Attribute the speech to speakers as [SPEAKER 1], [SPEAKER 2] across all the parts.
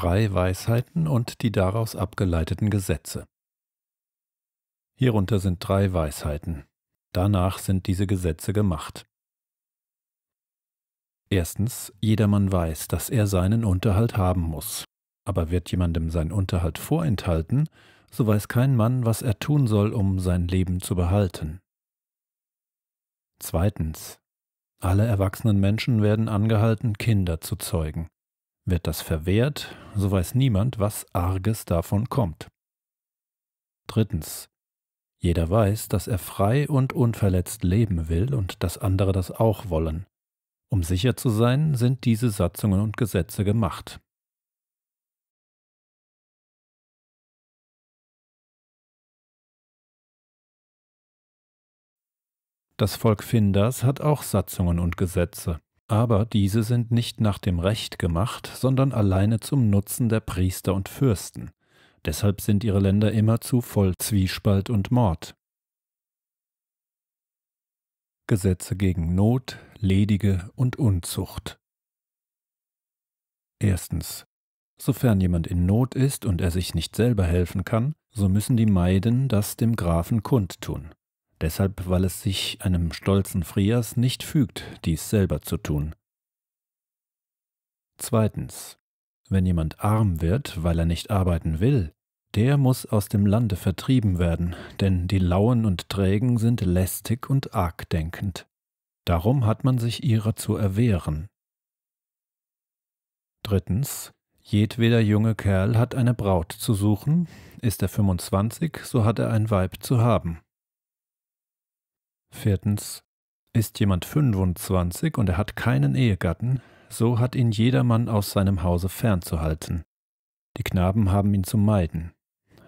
[SPEAKER 1] drei Weisheiten und die daraus abgeleiteten Gesetze. Hierunter sind drei Weisheiten. Danach sind diese Gesetze gemacht. Erstens, jedermann weiß, dass er seinen Unterhalt haben muss. Aber wird jemandem sein Unterhalt vorenthalten, so weiß kein Mann, was er tun soll, um sein Leben zu behalten. Zweitens, alle erwachsenen Menschen werden angehalten, Kinder zu zeugen. Wird das verwehrt, so weiß niemand, was Arges davon kommt. Drittens. Jeder weiß, dass er frei und unverletzt leben will und dass andere das auch wollen. Um sicher zu sein, sind diese Satzungen und Gesetze gemacht. Das Volk Finders hat auch Satzungen und Gesetze. Aber diese sind nicht nach dem Recht gemacht, sondern alleine zum Nutzen der Priester und Fürsten. Deshalb sind ihre Länder immerzu voll Zwiespalt und Mord. Gesetze gegen Not, Ledige und Unzucht. Erstens. Sofern jemand in Not ist und er sich nicht selber helfen kann, so müssen die meiden, das dem Grafen kundtun deshalb weil es sich einem stolzen Frias nicht fügt, dies selber zu tun. Zweitens. Wenn jemand arm wird, weil er nicht arbeiten will, der muss aus dem Lande vertrieben werden, denn die Lauen und Trägen sind lästig und argdenkend. Darum hat man sich ihrer zu erwehren. Drittens. Jedweder junge Kerl hat eine Braut zu suchen, ist er 25, so hat er ein Weib zu haben. Viertens. Ist jemand 25 und er hat keinen Ehegatten, so hat ihn jedermann aus seinem Hause fernzuhalten. Die Knaben haben ihn zu meiden.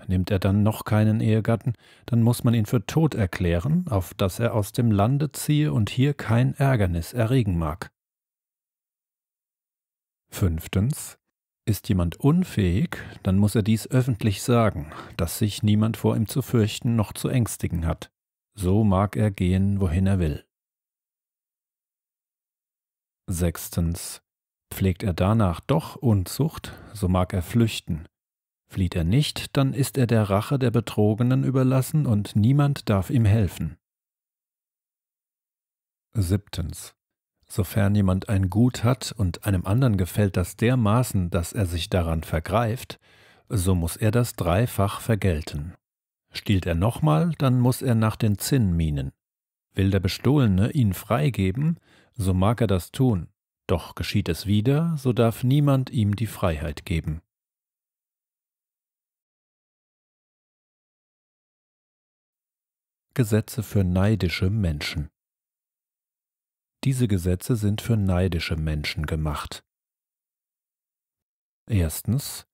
[SPEAKER 1] Nimmt er dann noch keinen Ehegatten, dann muss man ihn für tot erklären, auf dass er aus dem Lande ziehe und hier kein Ärgernis erregen mag. Fünftens. Ist jemand unfähig, dann muss er dies öffentlich sagen, dass sich niemand vor ihm zu fürchten noch zu ängstigen hat so mag er gehen, wohin er will. Sechstens. Pflegt er danach doch Unzucht, so mag er flüchten. Flieht er nicht, dann ist er der Rache der Betrogenen überlassen und niemand darf ihm helfen. Siebtens. Sofern jemand ein Gut hat und einem anderen gefällt das dermaßen, dass er sich daran vergreift, so muss er das dreifach vergelten. Stiehlt er nochmal, dann muss er nach den Zinnminen. Will der Bestohlene ihn freigeben, so mag er das tun, doch geschieht es wieder, so darf niemand ihm die Freiheit geben. Gesetze für neidische Menschen Diese Gesetze sind für neidische Menschen gemacht. Erstens,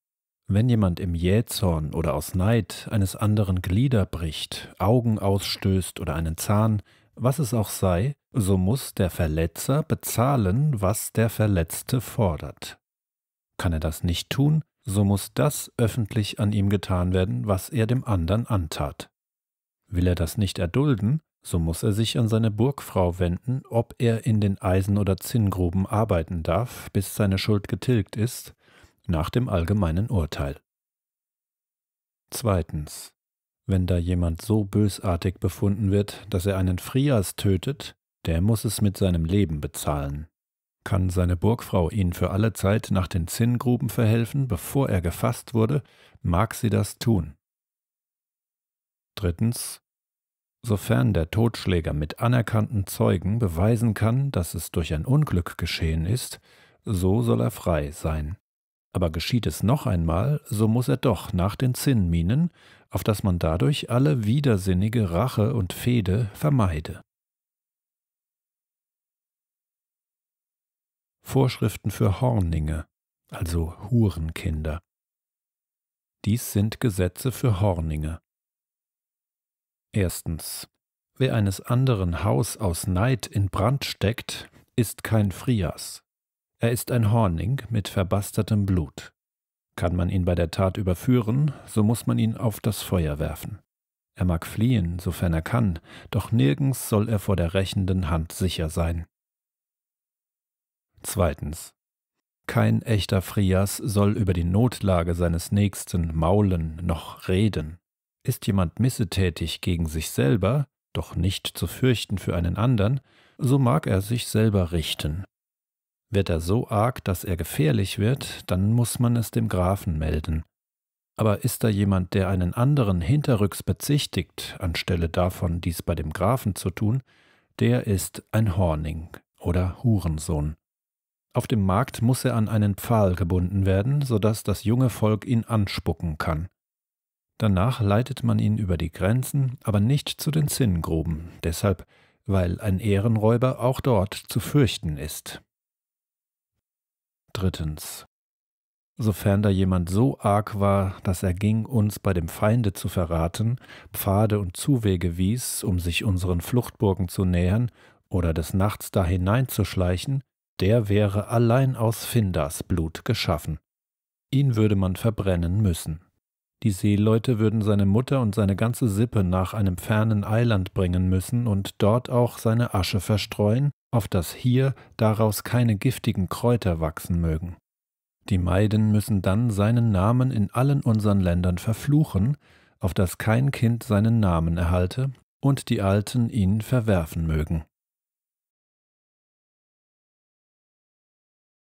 [SPEAKER 1] wenn jemand im Jähzorn oder aus Neid eines anderen Glieder bricht, Augen ausstößt oder einen Zahn, was es auch sei, so muss der Verletzer bezahlen, was der Verletzte fordert. Kann er das nicht tun, so muss das öffentlich an ihm getan werden, was er dem anderen antat. Will er das nicht erdulden, so muss er sich an seine Burgfrau wenden, ob er in den Eisen- oder Zinngruben arbeiten darf, bis seine Schuld getilgt ist, nach dem allgemeinen Urteil. Zweitens. Wenn da jemand so bösartig befunden wird, dass er einen Frias tötet, der muss es mit seinem Leben bezahlen. Kann seine Burgfrau ihn für alle Zeit nach den Zinngruben verhelfen, bevor er gefasst wurde, mag sie das tun. Drittens. Sofern der Totschläger mit anerkannten Zeugen beweisen kann, dass es durch ein Unglück geschehen ist, so soll er frei sein. Aber geschieht es noch einmal, so muss er doch nach den Zinnminen, auf dass man dadurch alle widersinnige Rache und Fehde vermeide. Vorschriften für Horninge, also Hurenkinder. Dies sind Gesetze für Horninge. Erstens. Wer eines anderen Haus aus Neid in Brand steckt, ist kein Frias. Er ist ein Horning mit verbastertem Blut. Kann man ihn bei der Tat überführen, so muss man ihn auf das Feuer werfen. Er mag fliehen, sofern er kann, doch nirgends soll er vor der rächenden Hand sicher sein. Zweitens. Kein echter Frias soll über die Notlage seines Nächsten maulen noch reden. Ist jemand missetätig gegen sich selber, doch nicht zu fürchten für einen anderen, so mag er sich selber richten, wird er so arg, dass er gefährlich wird, dann muss man es dem Grafen melden. Aber ist da jemand, der einen anderen hinterrücks bezichtigt, anstelle davon, dies bei dem Grafen zu tun, der ist ein Horning oder Hurensohn. Auf dem Markt muss er an einen Pfahl gebunden werden, so dass das junge Volk ihn anspucken kann. Danach leitet man ihn über die Grenzen, aber nicht zu den Zinngruben, deshalb, weil ein Ehrenräuber auch dort zu fürchten ist. Drittens. Sofern da jemand so arg war, dass er ging, uns bei dem Feinde zu verraten, Pfade und Zuwege wies, um sich unseren Fluchtburgen zu nähern oder des Nachts da hineinzuschleichen, der wäre allein aus Finders Blut geschaffen. Ihn würde man verbrennen müssen. Die Seeleute würden seine Mutter und seine ganze Sippe nach einem fernen Eiland bringen müssen und dort auch seine Asche verstreuen auf das hier daraus keine giftigen Kräuter wachsen mögen. Die Maiden müssen dann seinen Namen in allen unseren Ländern verfluchen, auf das kein Kind seinen Namen erhalte und die Alten ihn verwerfen mögen.